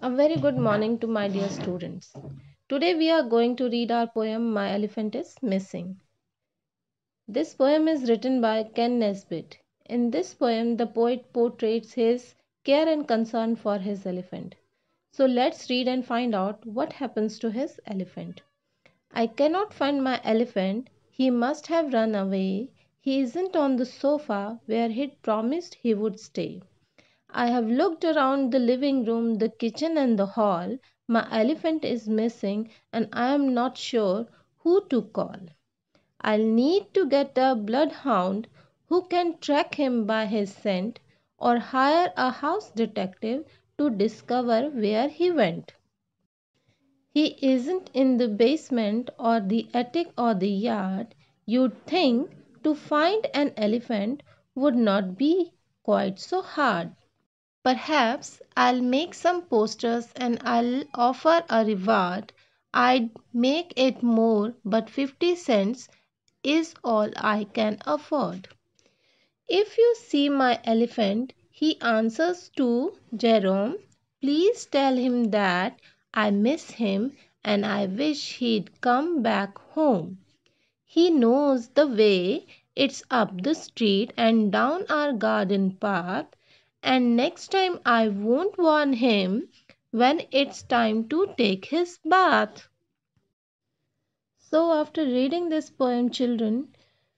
A very good morning to my dear students. Today we are going to read our poem My Elephant is Missing. This poem is written by Ken Nesbitt. In this poem, the poet portrays his care and concern for his elephant. So let's read and find out what happens to his elephant. I cannot find my elephant. He must have run away. He isn't on the sofa where he promised he would stay. I have looked around the living room, the kitchen, and the hall. My elephant is missing, and I am not sure who to call. I'll need to get a bloodhound who can track him by his scent, or hire a house detective to discover where he went. He isn't in the basement or the attic or the yard. You'd think to find an elephant would not be quite so hard. Perhaps I'll make some posters and I'll offer a reward. I'd make it more, but 50 cents is all I can afford. If you see my elephant, he answers to Jerome, please tell him that I miss him and I wish he'd come back home. He knows the way. It's up the street and down our garden path and next time I won't warn him when it's time to take his bath. So, after reading this poem, children,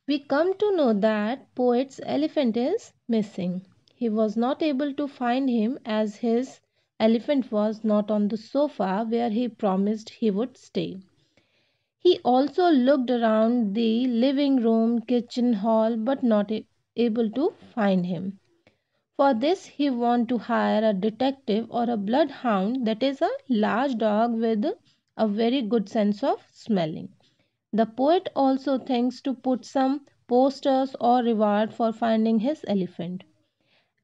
we come to know that poet's elephant is missing. He was not able to find him as his elephant was not on the sofa where he promised he would stay. He also looked around the living room, kitchen, hall, but not able to find him. For this he want to hire a detective or a bloodhound that is a large dog with a very good sense of smelling. The poet also thinks to put some posters or reward for finding his elephant.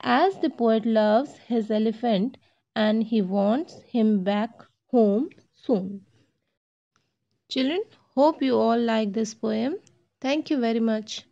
As the poet loves his elephant and he wants him back home soon. Children, hope you all like this poem. Thank you very much.